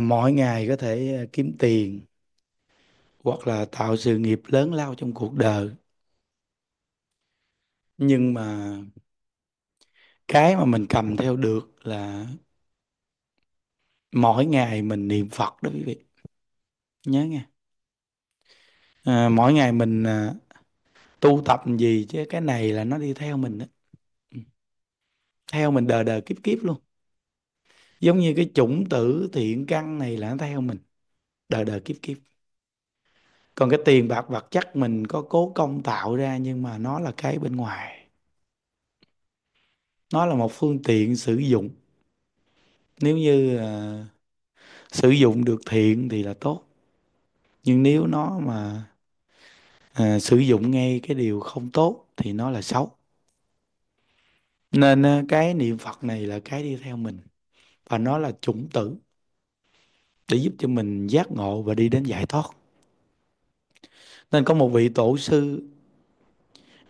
mỗi ngày có thể ờ, kiếm tiền hoặc là tạo sự nghiệp lớn lao trong cuộc đời nhưng mà cái mà mình cầm theo được là mỗi ngày mình niệm Phật đó quý vị nhớ nghe à, mỗi ngày mình à, tu tập gì chứ cái này là nó đi theo mình đó ừ. theo mình đời đời kiếp kiếp luôn giống như cái chủng tử thiện căn này là nó theo mình đời đời kiếp kiếp còn cái tiền bạc vật chất mình có cố công tạo ra nhưng mà nó là cái bên ngoài nó là một phương tiện sử dụng nếu như uh, sử dụng được thiện thì là tốt nhưng nếu nó mà uh, sử dụng ngay cái điều không tốt thì nó là xấu nên uh, cái niệm phật này là cái đi theo mình và nó là chủng tử để giúp cho mình giác ngộ và đi đến giải thoát nên có một vị tổ sư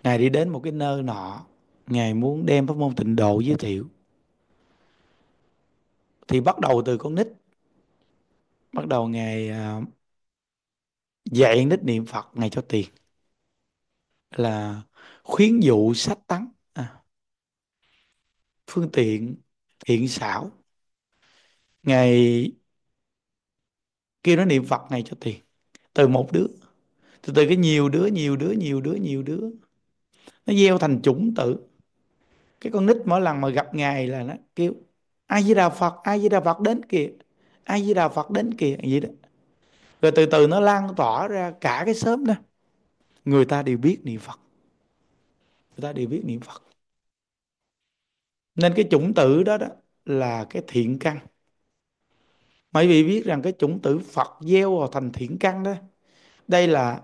ngài đi đến một cái nơi nọ ngài muốn đem pháp môn tịnh độ giới thiệu thì bắt đầu từ con nít bắt đầu ngài à, dạy nít niệm phật ngài cho tiền là khuyến dụ sách tắng à, phương tiện thiện xảo ngày kêu nó niệm phật này cho tiền từ một đứa từ từ cái nhiều đứa nhiều đứa nhiều đứa nhiều đứa nó gieo thành chủng tử cái con nít mỗi lần mà gặp ngài là nó kêu ai với đà phật ai với đà phật đến kìa ai với đà phật đến kìa vậy đó rồi từ từ nó lan tỏa ra cả cái xóm đó người ta đều biết niệm phật người ta đều biết niệm phật nên cái chủng tử đó đó là cái thiện căn Mấy vị biết rằng cái chủng tử Phật gieo vào thành thiện căn đó. Đây là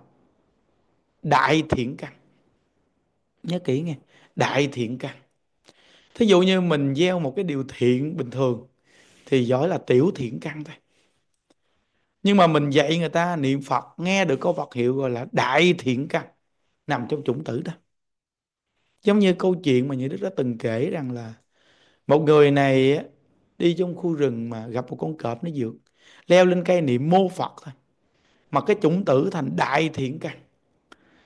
đại thiện căn. Nhớ kỹ nghe, đại thiện căn. Thí dụ như mình gieo một cái điều thiện bình thường thì giỏi là tiểu thiện căn thôi. Nhưng mà mình dạy người ta niệm Phật nghe được câu Phật hiệu gọi là đại thiện căn nằm trong chủng tử đó. Giống như câu chuyện mà Như Đức đã từng kể rằng là một người này đi trong khu rừng mà gặp một con cọp nó dược leo lên cây niệm mô phật thôi mà cái chủng tử thành đại thiện căn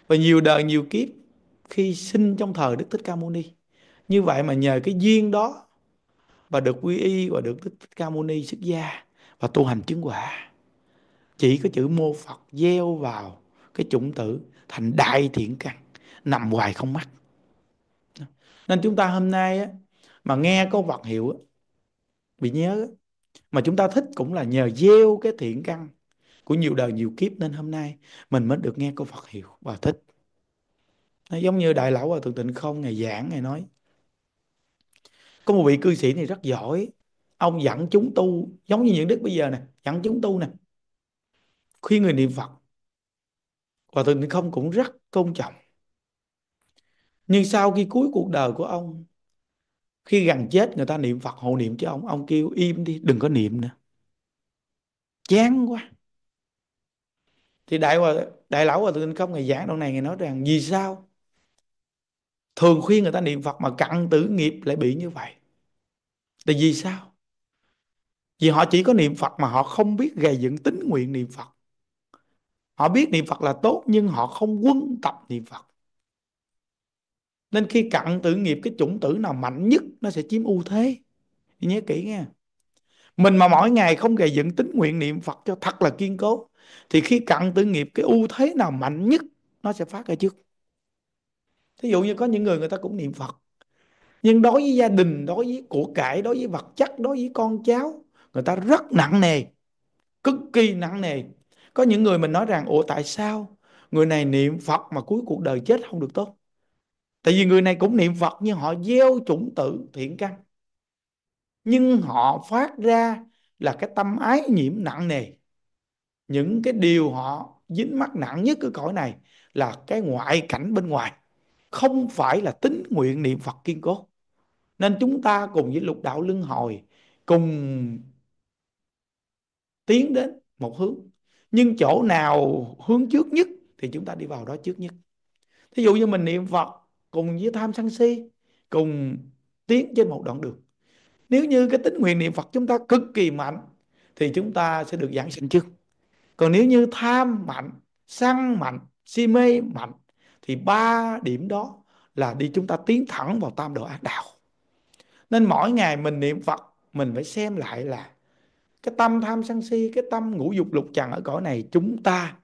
và nhiều đời nhiều kiếp khi sinh trong thời đức thích ca mâu ni như vậy mà nhờ cái duyên đó và được quy y và được đức thích ca mâu ni xuất gia và tu hành chứng quả chỉ có chữ mô phật gieo vào cái chủng tử thành đại thiện căn nằm hoài không mắc nên chúng ta hôm nay á, mà nghe có vật hiệu á, bị nhớ mà chúng ta thích cũng là nhờ gieo cái thiện căn của nhiều đời nhiều kiếp nên hôm nay mình mới được nghe câu Phật hiệu và thích nó giống như đại lão và thượng tịnh không ngày giảng ngày nói có một vị cư sĩ này rất giỏi ông dẫn chúng tu giống như những đức bây giờ nè dẫn chúng tu nè khuyên người niệm Phật và thượng tịnh không cũng rất tôn trọng nhưng sau khi cuối cuộc đời của ông khi gần chết người ta niệm phật hộ niệm cho ông ông kêu im đi đừng có niệm nữa chán quá thì đại hòa đại lão hòa thượng không ngày giảng đoạn này ngày nói rằng vì sao thường khuyên người ta niệm phật mà cặn tử nghiệp lại bị như vậy là vì sao vì họ chỉ có niệm phật mà họ không biết gầy dựng tính nguyện niệm phật họ biết niệm phật là tốt nhưng họ không quân tập niệm phật nên khi cặn tử nghiệp cái chủng tử nào mạnh nhất nó sẽ chiếm ưu thế nhớ kỹ nghe mình mà mỗi ngày không gầy dựng tính nguyện niệm phật cho thật là kiên cố thì khi cặn tử nghiệp cái ưu thế nào mạnh nhất nó sẽ phát ra trước thí dụ như có những người người ta cũng niệm phật nhưng đối với gia đình đối với của cải đối với vật chất đối với con cháu người ta rất nặng nề cực kỳ nặng nề có những người mình nói rằng ủa tại sao người này niệm phật mà cuối cuộc đời chết không được tốt tại vì người này cũng niệm phật nhưng họ gieo chủng tử thiện căn nhưng họ phát ra là cái tâm ái nhiễm nặng nề những cái điều họ dính mắc nặng nhất cái cõi này là cái ngoại cảnh bên ngoài không phải là tính nguyện niệm phật kiên cố nên chúng ta cùng với lục đạo lưng hồi cùng tiến đến một hướng nhưng chỗ nào hướng trước nhất thì chúng ta đi vào đó trước nhất thí dụ như mình niệm phật cùng với tham sân si cùng tiến trên một đoạn đường nếu như cái tính nguyện niệm Phật chúng ta cực kỳ mạnh thì chúng ta sẽ được giảng sanh trước còn nếu như tham mạnh sân mạnh si mê mạnh thì ba điểm đó là đi chúng ta tiến thẳng vào tam độ ác đạo nên mỗi ngày mình niệm Phật mình phải xem lại là cái tâm tham sân si cái tâm ngũ dục lục trần ở cõi này chúng ta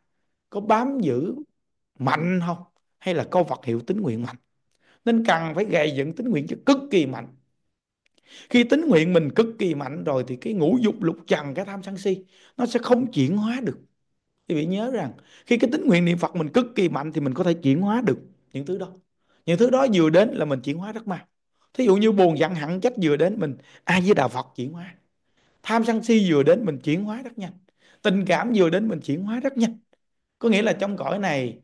có bám giữ mạnh không hay là câu vật hiệu tính nguyện mạnh nên cần phải gây dựng tính nguyện cho cực kỳ mạnh khi tính nguyện mình cực kỳ mạnh rồi thì cái ngũ dục lục trần cái tham sân si nó sẽ không chuyển hóa được thì vị nhớ rằng khi cái tính nguyện niệm phật mình cực kỳ mạnh thì mình có thể chuyển hóa được những thứ đó những thứ đó vừa đến là mình chuyển hóa rất mau thí dụ như buồn giận hẳn trách vừa đến mình ai với đạo phật chuyển hóa tham sân si vừa đến mình chuyển hóa rất nhanh tình cảm vừa đến mình chuyển hóa rất nhanh có nghĩa là trong cõi này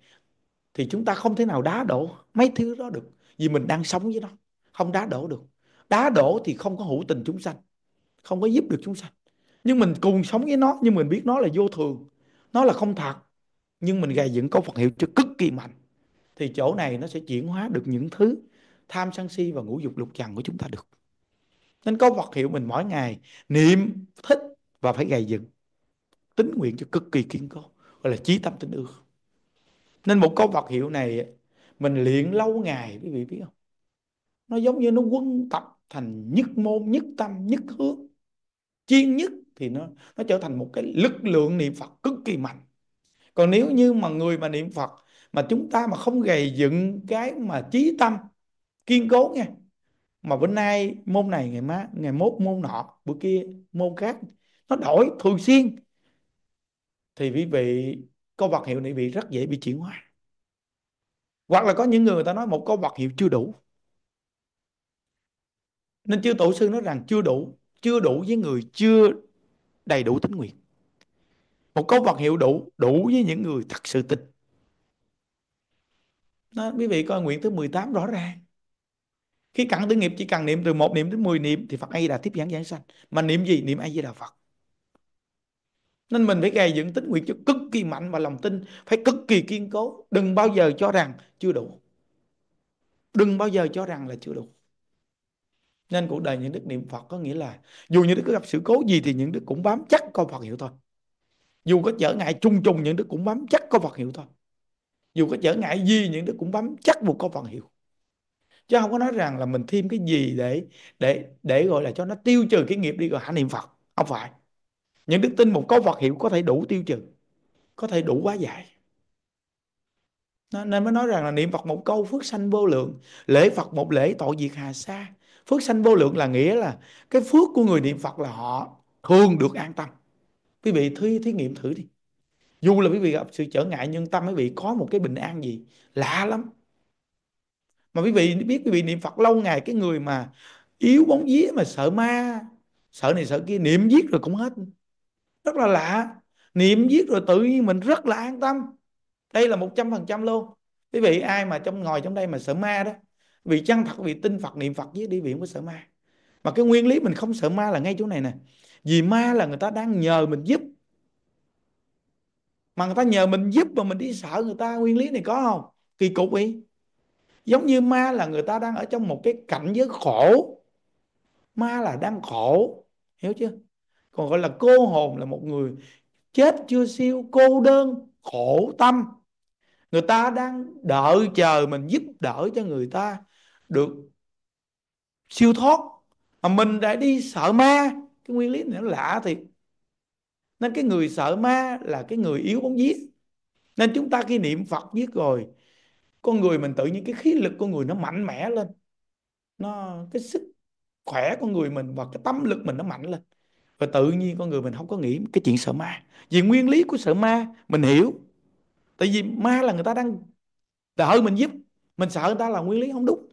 thì chúng ta không thể nào đá đổ mấy thứ đó được vì mình đang sống với nó không đá đổ được đá đổ thì không có hữu tình chúng sanh không có giúp được chúng sanh nhưng mình cùng sống với nó nhưng mình biết nó là vô thường nó là không thật nhưng mình gây dựng câu Phật hiệu cho cực kỳ mạnh thì chỗ này nó sẽ chuyển hóa được những thứ tham sân si và ngũ dục lục trần của chúng ta được nên câu Phật hiệu mình mỗi ngày niệm thích và phải gây dựng tính nguyện cho cực kỳ kiên cố gọi là chí tâm tính ước nên một câu Phật hiệu này mình luyện lâu ngày quý vị biết không nó giống như nó quân tập thành nhất môn nhất tâm nhất hướng chuyên nhất thì nó nó trở thành một cái lực lượng niệm phật cực kỳ mạnh còn nếu như mà người mà niệm phật mà chúng ta mà không gầy dựng cái mà trí tâm kiên cố nha mà bữa nay môn này ngày má ngày mốt môn nọ bữa kia môn khác nó đổi thường xuyên thì quý vị có vật hiệu này bị rất dễ bị chuyển hóa hoặc là có những người người ta nói một câu vật hiệu chưa đủ nên chưa tổ sư nói rằng chưa đủ chưa đủ với người chưa đầy đủ tính nguyện một câu vật hiệu đủ đủ với những người thật sự tin đó, quý vị coi nguyện thứ 18 rõ ràng khi cặn tử nghiệp chỉ cần niệm từ một niệm đến 10 niệm thì Phật ấy Di tiếp dẫn giảng sanh mà niệm gì niệm ai Di Đà Phật nên mình phải gầy dựng tính nguyện cho cực kỳ mạnh và lòng tin phải cực kỳ kiên cố đừng bao giờ cho rằng chưa đủ đừng bao giờ cho rằng là chưa đủ nên cuộc đời những đức niệm phật có nghĩa là dù những đức có gặp sự cố gì thì những đức cũng bám chắc câu phật hiệu thôi dù có trở ngại chung chung những đức cũng bám chắc câu phật hiệu thôi dù có trở ngại gì những đức cũng bám chắc một câu phật hiệu chứ không có nói rằng là mình thêm cái gì để để để gọi là cho nó tiêu trừ cái nghiệp đi rồi hả niệm phật không phải những đức tin một câu Phật hiệu có thể đủ tiêu trừ có thể đủ quá dài nên mới nói rằng là niệm Phật một câu phước sanh vô lượng Lễ Phật một lễ tội diệt hà sa Phước sanh vô lượng là nghĩa là Cái phước của người niệm Phật là họ thường được an tâm Quý vị thí, thí nghiệm thử đi Dù là quý vị gặp sự trở ngại nhưng tâm quý vị có một cái bình an gì Lạ lắm Mà quý vị biết quý vị niệm Phật lâu ngày Cái người mà yếu bóng vía mà sợ ma Sợ này sợ kia niệm giết rồi cũng hết rất là lạ niệm giết rồi tự nhiên mình rất là an tâm đây là một trăm phần trăm luôn quý vị ai mà trong ngồi trong đây mà sợ ma đó vì chăng thật vì tin phật niệm phật giết đi viện có sợ ma mà cái nguyên lý mình không sợ ma là ngay chỗ này nè vì ma là người ta đang nhờ mình giúp mà người ta nhờ mình giúp mà mình đi sợ người ta nguyên lý này có không kỳ cục ý giống như ma là người ta đang ở trong một cái cảnh giới khổ ma là đang khổ hiểu chưa còn gọi là cô hồn là một người chết chưa siêu cô đơn khổ tâm người ta đang đợi chờ mình giúp đỡ cho người ta được siêu thoát mà mình đã đi sợ ma cái nguyên lý này nó lạ thiệt nên cái người sợ ma là cái người yếu bóng vía nên chúng ta khi niệm phật giết rồi con người mình tự nhiên cái khí lực con người nó mạnh mẽ lên nó cái sức khỏe con người mình và cái tâm lực mình nó mạnh lên và tự nhiên con người mình không có nghĩ cái chuyện sợ ma vì nguyên lý của sợ ma mình hiểu tại vì ma là người ta đang đợi mình giúp mình sợ người ta là nguyên lý không đúng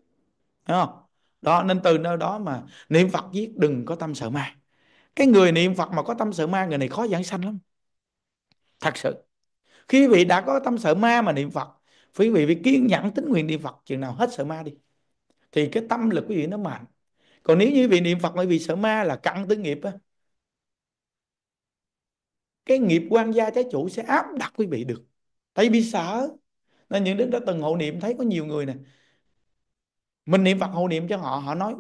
Thấy không đó nên từ nơi đó mà niệm phật viết đừng có tâm sợ ma cái người niệm phật mà có tâm sợ ma người này khó giảng sanh lắm thật sự khi vị đã có tâm sợ ma mà niệm phật quý vị phải kiên nhẫn tính nguyện niệm phật chừng nào hết sợ ma đi thì cái tâm lực quý vị nó mạnh còn nếu như vị niệm phật mà vì sợ ma là căng tư nghiệp á cái nghiệp quan gia trái chủ sẽ áp đặt quý vị được tại vì sợ nên những đức đã từng hộ niệm thấy có nhiều người nè mình niệm phật hộ niệm cho họ họ nói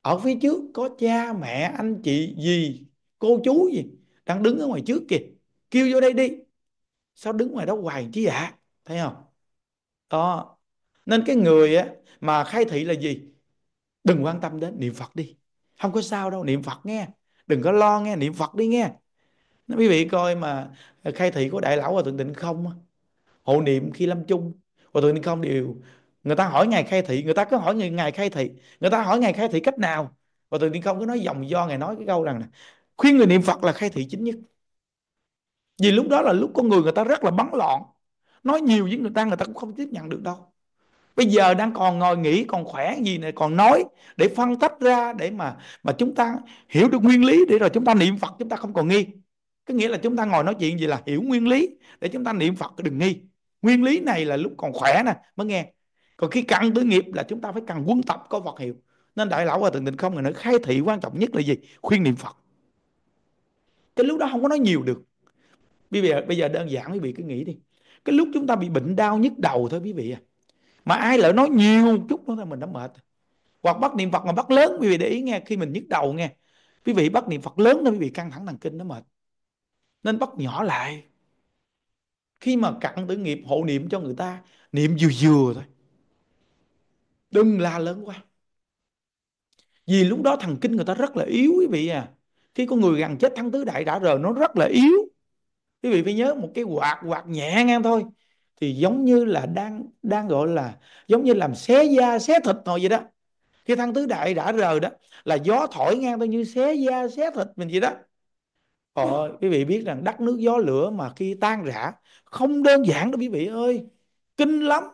ở phía trước có cha mẹ anh chị gì cô chú gì đang đứng ở ngoài trước kìa kêu vô đây đi sao đứng ngoài đó hoài chứ dạ thấy không đó nên cái người á mà khai thị là gì đừng quan tâm đến niệm phật đi không có sao đâu niệm phật nghe đừng có lo nghe niệm phật đi nghe Nói quý vị coi mà ờ, khai thị của đại lão và thượng tịnh không hộ niệm khi lâm chung và thượng tịnh không đều người ta hỏi ngài khai thị người ta cứ hỏi người ngài khai thị người ta hỏi ngài khai thị cách nào và thượng tịnh không cứ nói dòng do ngài nói cái câu rằng khuyên người niệm phật là khai thị chính nhất vì lúc đó là lúc con người người ta rất là bắn loạn nói nhiều với người ta người ta cũng không tiếp nhận được đâu bây giờ đang còn ngồi nghỉ còn khỏe gì này còn nói để phân tách ra để mà mà chúng ta hiểu được nguyên lý để rồi chúng ta niệm phật chúng ta không còn nghi có nghĩa là chúng ta ngồi nói chuyện gì là hiểu nguyên lý để chúng ta niệm phật đừng nghi nguyên lý này là lúc còn khỏe nè mới nghe còn khi cần tới nghiệp là chúng ta phải cần quân tập có Phật hiệu nên đại lão và thượng tịnh không người nói khai thị quan trọng nhất là gì khuyên niệm Phật cái lúc đó không có nói nhiều được bây giờ bây giờ đơn giản quý vị cứ nghĩ đi cái lúc chúng ta bị bệnh đau nhức đầu thôi quý vị à mà ai lại nói nhiều một chút nữa thì mình đã mệt hoặc bắt niệm Phật mà bắt lớn quý vị để ý nghe khi mình nhức đầu nghe quý vị bắt niệm Phật lớn thôi quý vị căng thẳng thần kinh nó mệt nên bắt nhỏ lại khi mà cặn tử nghiệp hộ niệm cho người ta niệm vừa vừa thôi đừng la lớn quá vì lúc đó thần kinh người ta rất là yếu quý vị à khi con người gần chết thắng tứ đại đã rồi nó rất là yếu quý vị phải nhớ một cái quạt quạt nhẹ ngang thôi thì giống như là đang đang gọi là giống như làm xé da xé thịt thôi vậy đó khi thăng tứ đại đã rời đó là gió thổi ngang tôi như xé da xé thịt mình vậy đó họ ờ, quý vị biết rằng đất nước gió lửa mà khi tan rã không đơn giản đâu quý vị ơi kinh lắm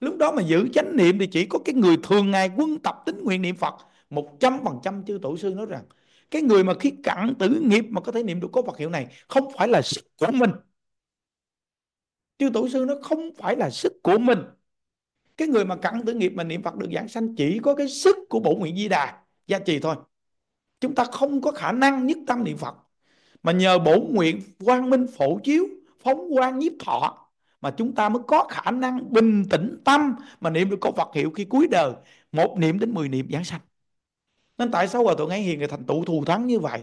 lúc đó mà giữ chánh niệm thì chỉ có cái người thường ngày quân tập tính nguyện niệm phật một trăm phần trăm chư tổ sư nói rằng cái người mà khi cặn tử nghiệp mà có thể niệm được có Phật hiệu này không phải là sức của mình chư tổ sư nó không phải là sức của mình cái người mà cặn tử nghiệp mà niệm Phật được giảng sanh chỉ có cái sức của bổ nguyện di đà gia trì thôi chúng ta không có khả năng nhất tâm niệm Phật mà nhờ bổ nguyện quang minh phổ chiếu phóng quang nhiếp thọ mà chúng ta mới có khả năng bình tĩnh tâm mà niệm được câu Phật hiệu khi cuối đời một niệm đến 10 niệm giảng sanh nên tại sao hòa thượng Hải Hiền thành tựu thù thắng như vậy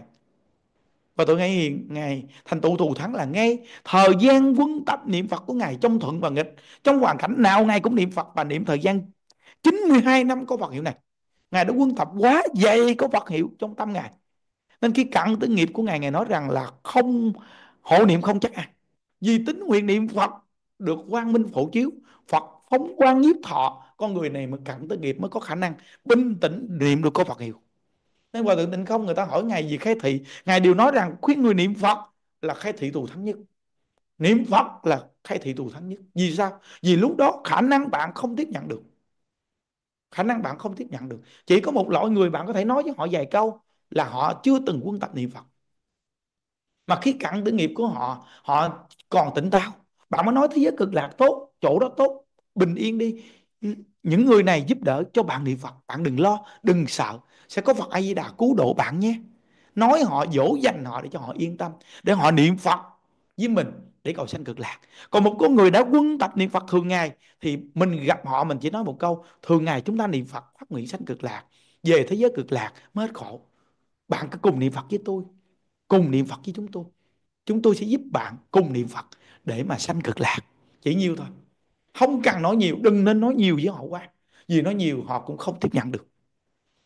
và tụi ngay hiện ngày thành tựu thù thắng là ngay thời gian quân tập niệm phật của ngài trong thuận và nghịch trong hoàn cảnh nào ngài cũng niệm phật và niệm thời gian 92 năm có phật hiệu này ngài đã quân tập quá dày có phật hiệu trong tâm ngài nên khi cặn tử nghiệp của ngài ngài nói rằng là không hộ niệm không chắc ăn vì tính nguyện niệm phật được quang minh phổ chiếu phật phóng quang nhiếp thọ con người này mới cặn tử nghiệp mới có khả năng bình tĩnh niệm được có phật hiệu nên hòa thượng tịnh không người ta hỏi ngài gì khai thị ngài đều nói rằng khuyên người niệm phật là khai thị tù thắng nhất niệm phật là khai thị tù thắng nhất vì sao vì lúc đó khả năng bạn không tiếp nhận được khả năng bạn không tiếp nhận được chỉ có một loại người bạn có thể nói với họ vài câu là họ chưa từng quân tập niệm Phật mà khi cặn tử nghiệp của họ họ còn tỉnh táo bạn mới nói thế giới cực lạc tốt chỗ đó tốt bình yên đi những người này giúp đỡ cho bạn niệm Phật bạn đừng lo đừng sợ sẽ có Phật A Di Đà cứu độ bạn nhé nói họ dỗ dành họ để cho họ yên tâm để họ niệm Phật với mình để cầu sanh cực lạc còn một con người đã quân tập niệm Phật thường ngày thì mình gặp họ mình chỉ nói một câu thường ngày chúng ta niệm Phật phát nguyện sanh cực lạc về thế giới cực lạc mới hết khổ bạn cứ cùng niệm Phật với tôi cùng niệm Phật với chúng tôi chúng tôi sẽ giúp bạn cùng niệm Phật để mà sanh cực lạc chỉ nhiêu thôi không cần nói nhiều đừng nên nói nhiều với họ quá vì nói nhiều họ cũng không tiếp nhận được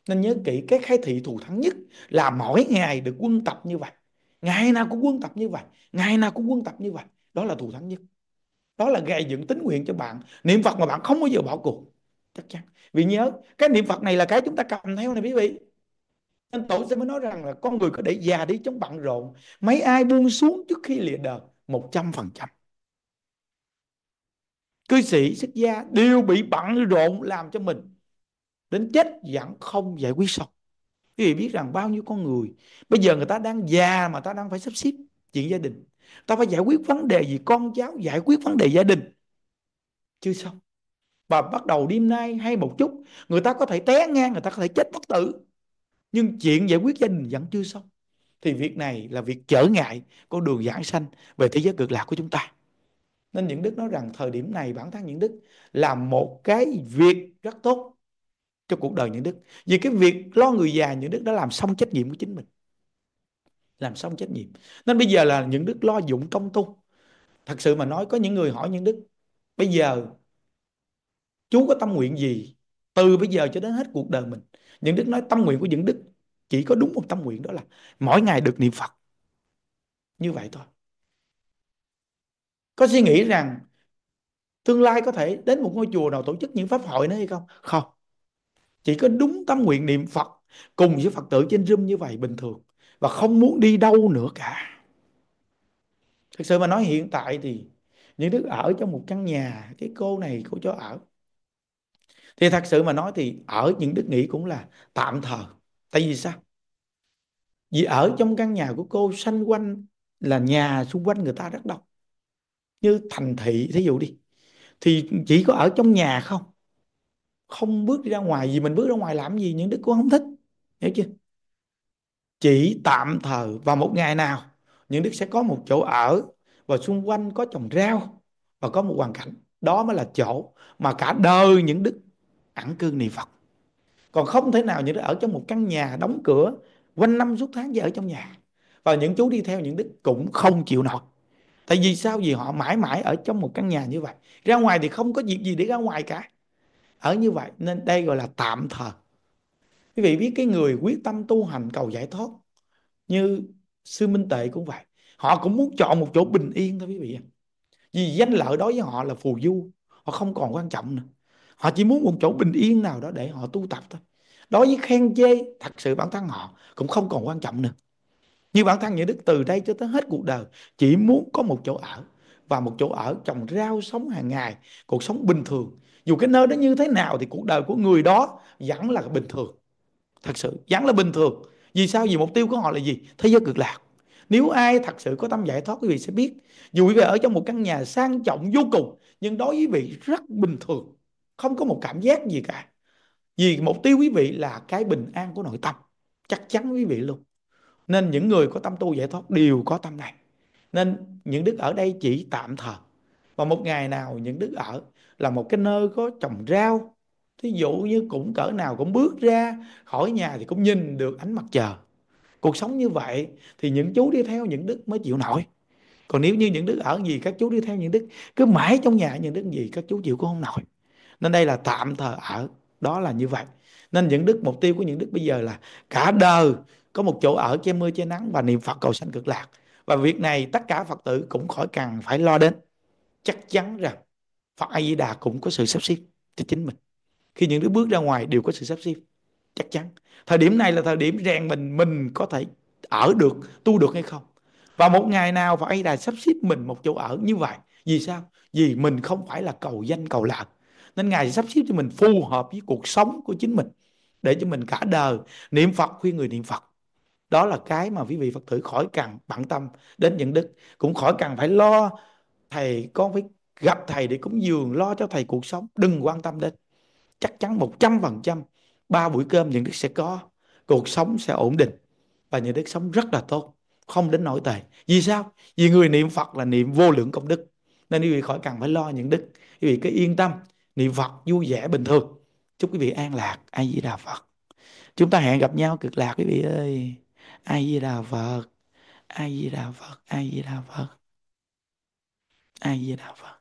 nên nhớ kỹ cái khai thị thù thắng nhất là mỗi ngày được quân tập như vậy ngày nào cũng quân tập như vậy ngày nào cũng quân tập như vậy đó là thù thắng nhất đó là gây dựng tính nguyện cho bạn niệm phật mà bạn không bao giờ bỏ cuộc chắc chắn vì nhớ cái niệm phật này là cái chúng ta cầm theo này quý vị nên tổ sẽ mới nói rằng là con người có để già đi trong bận rộn mấy ai buông xuống trước khi lìa đời một trăm phần trăm cư sĩ xuất gia đều bị bận rộn làm cho mình đến chết vẫn không giải quyết xong quý vị biết rằng bao nhiêu con người bây giờ người ta đang già mà ta đang phải sắp xếp chuyện gia đình ta phải giải quyết vấn đề gì con cháu giải quyết vấn đề gia đình chưa xong và bắt đầu đêm nay hay một chút người ta có thể té ngang người ta có thể chết bất tử nhưng chuyện giải quyết gia đình vẫn chưa xong thì việc này là việc trở ngại con đường giải sanh về thế giới cực lạc của chúng ta nên những đức nói rằng thời điểm này bản thân những đức làm một cái việc rất tốt cho cuộc đời những đức vì cái việc lo người già những đức đã làm xong trách nhiệm của chính mình làm xong trách nhiệm nên bây giờ là những đức lo dụng công tu thật sự mà nói có những người hỏi những đức bây giờ chú có tâm nguyện gì từ bây giờ cho đến hết cuộc đời mình những đức nói tâm nguyện của những đức chỉ có đúng một tâm nguyện đó là mỗi ngày được niệm Phật. Như vậy thôi. Có suy nghĩ rằng tương lai có thể đến một ngôi chùa nào tổ chức những pháp hội nữa hay không? Không. Chỉ có đúng tâm nguyện niệm Phật cùng với Phật tử trên Zoom như vậy bình thường và không muốn đi đâu nữa cả. Thực sự mà nói hiện tại thì những đức ở trong một căn nhà cái cô này cô cho ở thì thật sự mà nói thì ở những đức nghĩ cũng là tạm thời tại vì sao vì ở trong căn nhà của cô xanh quanh là nhà xung quanh người ta rất đông như thành thị thí dụ đi thì chỉ có ở trong nhà không không bước đi ra ngoài vì mình bước ra ngoài làm gì những đức cũng không thích hiểu chưa chỉ tạm thời vào một ngày nào những đức sẽ có một chỗ ở và xung quanh có trồng rau và có một hoàn cảnh đó mới là chỗ mà cả đời những đức ẩn cư niệm phật còn không thể nào những đứa ở trong một căn nhà đóng cửa quanh năm suốt tháng giờ ở trong nhà và những chú đi theo những đức cũng không chịu nổi tại vì sao vì họ mãi mãi ở trong một căn nhà như vậy ra ngoài thì không có việc gì để ra ngoài cả ở như vậy nên đây gọi là tạm thờ quý vị biết cái người quyết tâm tu hành cầu giải thoát như sư minh tệ cũng vậy họ cũng muốn chọn một chỗ bình yên thôi quý vị vì danh lợi đối với họ là phù du họ không còn quan trọng nữa họ chỉ muốn một chỗ bình yên nào đó để họ tu tập thôi đối với khen chê thật sự bản thân họ cũng không còn quan trọng nữa như bản thân những đức từ đây cho tới hết cuộc đời chỉ muốn có một chỗ ở và một chỗ ở trồng rau sống hàng ngày cuộc sống bình thường dù cái nơi đó như thế nào thì cuộc đời của người đó vẫn là bình thường thật sự vẫn là bình thường vì sao vì mục tiêu của họ là gì thế giới cực lạc nếu ai thật sự có tâm giải thoát quý vị sẽ biết dù quý vị ở trong một căn nhà sang trọng vô cùng nhưng đối với quý vị rất bình thường không có một cảm giác gì cả vì mục tiêu quý vị là cái bình an của nội tâm chắc chắn quý vị luôn nên những người có tâm tu giải thoát đều có tâm này nên những đức ở đây chỉ tạm thời và một ngày nào những đức ở là một cái nơi có trồng rau thí dụ như cũng cỡ nào cũng bước ra khỏi nhà thì cũng nhìn được ánh mặt trời cuộc sống như vậy thì những chú đi theo những đức mới chịu nổi còn nếu như những đức ở gì các chú đi theo những đức cứ mãi trong nhà những đức gì các chú chịu cũng không nổi nên đây là tạm thời ở đó là như vậy nên những đức mục tiêu của những đức bây giờ là cả đời có một chỗ ở che mưa che nắng và niệm phật cầu sanh cực lạc và việc này tất cả phật tử cũng khỏi cần phải lo đến chắc chắn rằng phật a di đà cũng có sự sắp xếp cho chính mình khi những đứa bước ra ngoài đều có sự sắp xếp chắc chắn thời điểm này là thời điểm rèn mình mình có thể ở được tu được hay không và một ngày nào phật a di đà sắp xếp mình một chỗ ở như vậy vì sao vì mình không phải là cầu danh cầu lạc nên ngài sắp xếp cho mình phù hợp với cuộc sống của chính mình để cho mình cả đời niệm phật khuyên người niệm phật đó là cái mà quý vị phật tử khỏi cần bận tâm đến những đức cũng khỏi cần phải lo thầy con phải gặp thầy để cúng dường lo cho thầy cuộc sống đừng quan tâm đến chắc chắn một trăm phần trăm ba buổi cơm những đức sẽ có cuộc sống sẽ ổn định và những đức sống rất là tốt không đến nỗi tệ vì sao vì người niệm phật là niệm vô lượng công đức nên quý vị khỏi cần phải lo những đức quý vị cứ yên tâm niệm Phật vui vẻ bình thường chúc quý vị an lạc ai di đà Phật chúng ta hẹn gặp nhau cực lạc quý vị ơi ai di đà Phật ai di đà Phật ai di đà Phật ai di đà Phật